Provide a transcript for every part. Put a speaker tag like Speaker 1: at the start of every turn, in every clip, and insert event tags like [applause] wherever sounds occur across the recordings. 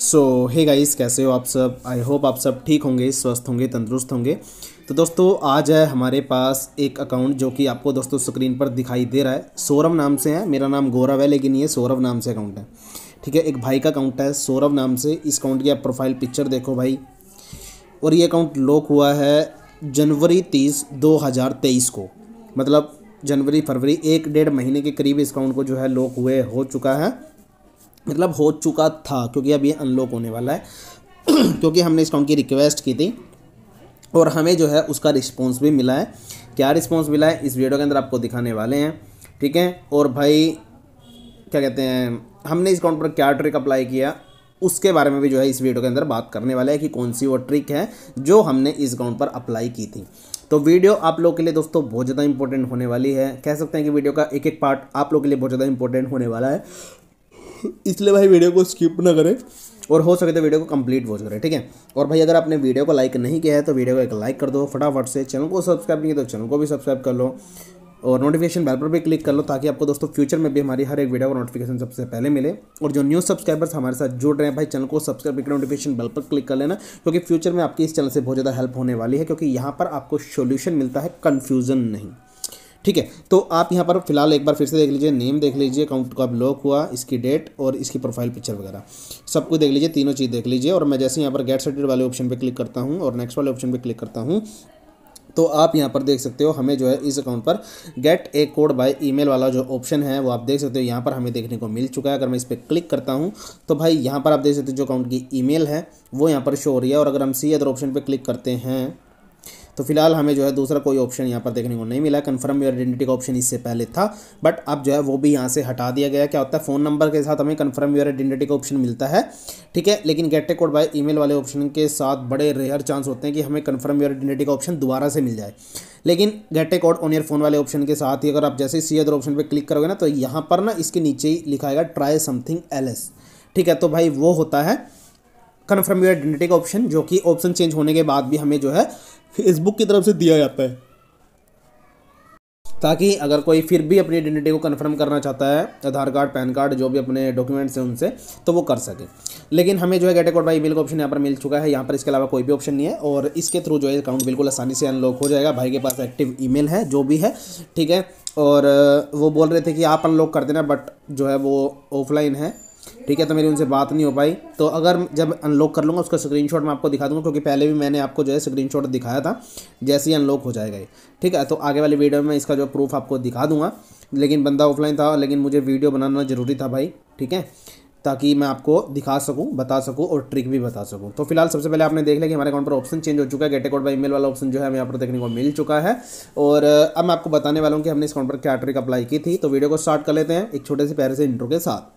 Speaker 1: सो hey guys कैसे हो आप सब आई होप आप सब ठीक होंगे स्वस्थ होंगे तंदुरुस्त होंगे तो दोस्तों आज है हमारे पास एक अकाउंट जो कि आपको दोस्तों स्क्रीन पर दिखाई दे रहा है सौरभ नाम से है मेरा नाम गौरव है लेकिन ये सौरभ नाम से अकाउंट है ठीक है एक भाई का अकाउंट है सौरभ नाम से इस अकाउंट की आप प्रोफाइल पिक्चर देखो भाई और ये अकाउंट लॉक हुआ है जनवरी तीस दो हज़ार तेईस को मतलब जनवरी फरवरी एक डेढ़ महीने के करीब इस अकाउंट को जो है लॉक हुए हो चुका है मतलब हो चुका था क्योंकि अब ये अनलॉक होने वाला है [clears throat] क्योंकि हमने इसका उनकी रिक्वेस्ट की थी और हमें जो है उसका रिस्पॉन्स भी मिला है क्या रिस्पॉन्स मिला है इस वीडियो के अंदर आपको दिखाने वाले हैं ठीक है और भाई क्या कहते हैं हमने इस अकाउंट पर क्या ट्रिक अप्लाई किया उसके बारे में भी जो है इस वीडियो के अंदर बात करने वाले हैं कि कौन सी वो ट्रिक है जो हमने इस अकाउंट पर अप्लाई की थी तो वीडियो आप लोग के लिए दोस्तों बहुत ज़्यादा इंपॉर्टेंट होने वाली है कह सकते हैं कि वीडियो का एक एक पार्ट आप लोग के लिए बहुत ज़्यादा इंपॉर्टेंट होने वाला है इसलिए भाई वीडियो को स्किप ना करें और हो सके तो वीडियो को कंप्लीट वॉच करें ठीक है और भाई अगर आपने वीडियो को लाइक नहीं किया है तो वीडियो को एक लाइक कर दो फटाफट से चैनल को सब्सक्राइब नहीं किया तो चैनल को भी सब्सक्राइब कर लो और नोटिफिकेशन बेल पर भी क्लिक कर लो ताकि आपको दोस्तों फ्यूचर में भी हमारी हर एक वीडियो का नोटिफिकेशन सबसे पहले मिले और जो न्यू सब्सक्राइबर्स हमारे साथ जुड़ रहे हैं भाई चैनल को सब्सक्राइब करके नोटिफिकेशन बेल पर क्लिक कर लेना क्योंकि फ्यूचर में आपकी इस चैनल से बहुत ज़्यादा हेल्प होने वाली है क्योंकि यहाँ पर आपको सोल्यूशन मिलता है कन्फ्यूज़न नहीं ठीक है तो आप यहाँ पर फिलहाल एक बार फिर से देख लीजिए नेम देख लीजिए अकाउंट कब लॉक हुआ इसकी डेट और इसकी प्रोफाइल पिक्चर वगैरह सब कुछ देख लीजिए तीनों चीज़ देख लीजिए और मैं जैसे यहाँ पर गेट सेटेड वाले ऑप्शन पर क्लिक करता हूँ और नेक्स्ट वाले ऑप्शन पर क्लिक करता हूँ तो आप यहाँ पर देख सकते हो हमें जो है इस अकाउंट पर get a code by email वाला जो ऑप्शन है वो आप देख सकते हो यहाँ पर हमें देखने को मिल चुका है अगर मैं इस पर क्लिक करता हूँ तो भाई यहाँ पर आप देख सकते हो जो अकाउंट की ईमेल है वो यहाँ पर शो हो रही है और अगर हम सी अदर ऑप्शन पर क्लिक करते हैं तो फिलहाल हमें जो है दूसरा कोई ऑप्शन यहाँ पर देखने को नहीं मिला कन्फर्म योर आइडेंटिटी का ऑप्शन इससे पहले था बट अब जो है वो भी यहाँ से हटा दिया गया क्या होता है फ़ोन नंबर के साथ हमें कन्फर्म योर आइडेंटिटी का ऑप्शन मिलता है ठीक है लेकिन get a code by e वाले ऑप्शन के साथ बड़े रेयर चांस होते हैं कि हमें कन्फर्म योर आइडेंटिटी का ऑप्शन दोबारा से मिल जाए लेकिन get a code on your phone वाले ऑप्शन के साथ ही अगर आप जैसे सी अदर ऑप्शन पर क्लिक करोगे ना तो यहाँ पर ना इसके नीचे ही लिखाएगा ट्राई समथिंग एल ठीक है तो भाई वो होता है कन्फर्म योर आइडेंटिटी का ऑप्शन जो कि ऑप्शन चेंज होने के बाद भी हमें जो है फेसबुक की तरफ से दिया जाता है ताकि अगर कोई फिर भी अपनी आइडेंटिटी को कन्फर्म करना चाहता है आधार कार्ड पैन कार्ड जो भी अपने डॉक्यूमेंट्स हैं उनसे तो वो कर सके लेकिन हमें जो है गेट अकाउंट बाई मेल का ऑप्शन यहाँ पर मिल चुका है यहाँ पर इसके अलावा कोई भी ऑप्शन नहीं है और इसके थ्रू जो है अकाउंट बिल्कुल आसानी से अनलॉक हो जाएगा भाई के पास एक्टिव मेल है जो भी है ठीक है और वो बोल रहे थे कि आप अनलॉक कर देना बट जो है वो ऑफलाइन है ठीक है तो मेरी उनसे बात नहीं हो पाई तो अगर जब अनलॉक कर लूँगा उसका स्क्रीन मैं आपको दिखा दूँगा क्योंकि पहले भी मैंने आपको जो है स्क्रीन दिखाया था जैसे ही अनलॉक हो जाएगा ठीक है तो आगे वाली वीडियो में इसका जो प्रूफ आपको दिखा दूँगा लेकिन बंदा ऑफलाइन था लेकिन मुझे वीडियो बनाना ज़रूरी था भाई ठीक है ताकि मैं आपको दिखा सकूं बता सकूं और ट्रिक भी बता सकूं तो फिलहाल सबसे पहले आपने देख लिया कि हमारे अकाउंट पर ऑप्शन चेंज हो चुका है गेट अकाउंट बाई ईमेल वाला ऑप्शन जो है हमें यहाँ पर देखने को मिल चुका है और अब मैं आपको बताने वाला हूँ कि हमने इस अकाउंट पर क्या ट्रिक अप्लाई की थी तो वीडियो को स्टार्ट कर लेते हैं एक छोटे से पैर से इंट्रो के साथ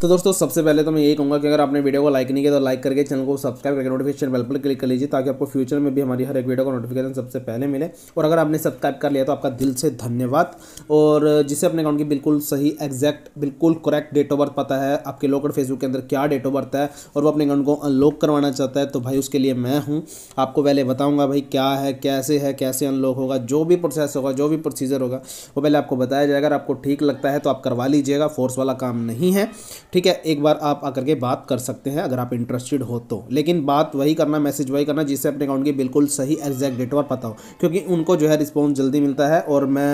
Speaker 1: तो दोस्तों सबसे पहले तो मैं यही कहूँगा कि अगर आपने वीडियो को लाइक नहीं किया तो लाइक करके चैनल को सब्सक्राइब करके नोटिफिकेशन बेल पर क्लिक कर लीजिए ताकि आपको फ्यूचर में भी हमारी हर एक वीडियो का नोटिफिकेशन सबसे पहले मिले और अगर आपने सब्सक्राइब कर लिया तो आपका दिल से धन्यवाद और जिसे अपने अकाउंट की बिल्कुल सही एग्जैक्ट बिल्कुल करेक्ट डेट ऑफ बर्थ पता है आपके लोकल फेसबुक के अंदर क्या डेट ऑफ बर्थ है और वो अपने अकाउंट को अनलॉक करवाना चाहता है तो भाई उसके लिए मैं हूँ आपको पहले बताऊँगा भाई क्या है कैसे है कैसे अनलॉक होगा जो भी प्रोसेस होगा जो भी प्रोसीजर होगा वो पहले आपको बताया जाएगा अगर आपको ठीक लगता है तो आप करवा लीजिएगा फोर्स वाला काम नहीं है ठीक है एक बार आप आकर के बात कर सकते हैं अगर आप इंटरेस्टेड हो तो लेकिन बात वही करना मैसेज वही करना जिससे अपने अकाउंट की बिल्कुल सही एग्जैक्ट डेट ऑफ पता हो क्योंकि उनको जो है रिस्पॉन्स जल्दी मिलता है और मैं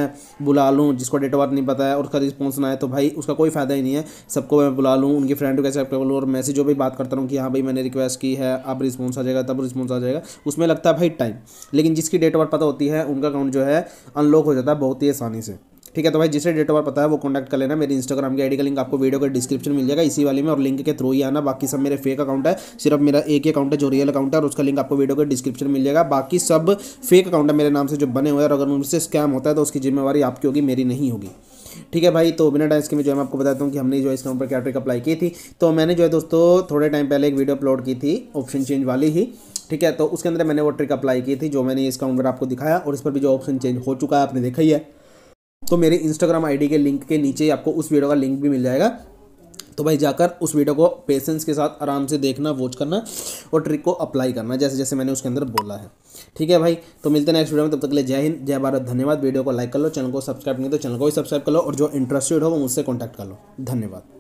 Speaker 1: बुला लूँ जिसको डेट ऑफ नहीं पता है उसका रिस्पॉन्स ना आए तो भाई उसका कोई फ़ायदा ही नहीं है सबको मैं बुला लूँ उनकी फ्रेंड को एक्सेप्ट कर लूँ और मैसेजों पर बात करता हूँ कि हाँ भाई मैंने रिक्वेस्ट की है अब रिस्पॉन्स आ जाएगा तब रिस्पॉन्स आ जाएगा उसमें लगता है भाई टाइम लेकिन जिसकी डेट ऑफ पता होती है उनका अकाउंट जो है अनलॉक हो जाता है बहुत ही आसानी से ठीक है तो भाई जिसे डेट ऑफ पता है वो कॉन्टैक्ट कर लेना मेरे इंस्टाग्राम की आईडी का लिंक आपको वीडियो के डिस्क्रिप्शन मिल जाएगा इसी वाले में और लिंक के थ्रू ही आना बाकी सब मेरे फेक अकाउंट है सिर्फ मेरा एक अकाउंट है जो रियल अकाउंट है और उसका लिंक आपको वीडियो के डिस्क्रिप्शन मिल जाएगा बाकी सब फेक अकाउंट है मेरे नाम से जो बने हुए और अगर उनसे स्कैम होता है तो उसकी जिम्मेवारी आपकी होगी मेरी नहीं होगी ठीक है भाई तो बिना टाइम्स के मैं जो है आपको बताता हूँ कि हमने जो है इस काम पर क्या ट्रिक अप्लाई की थी तो मैंने जो है दोस्तों थोड़े टाइम पहले एक वीडियो अपलोड की थी ऑप्शन चेंज वाली ही ठीक है तो उसके अंदर मैंने वो ट्रिक अप्लाई की थी जो मैंने इस काउंट पर आपको दिखाया और इस पर भी जो ऑप्शन चेंज हो चुका है आपने देखा ही है तो मेरे इंस्टाग्राम आईडी के लिंक के नीचे आपको उस वीडियो का लिंक भी मिल जाएगा तो भाई जाकर उस वीडियो को पेशेंस के साथ आराम से देखना वॉच करना और ट्रिक को अप्लाई करना जैसे जैसे मैंने उसके अंदर बोला है ठीक है भाई तो मिलते हैं नेक्स्ट वीडियो में तब तक के लिए जय हिंद जय भारत धन्यवाद वीडियो को लाइक कर लो चैनल को सब्सक्राइब नहीं तो चैनल को भी सब्सक्राइब कर लो और जो इंटरेस्टेड हो वो मुझसे कॉन्टैक्ट कर लो धन्यवाद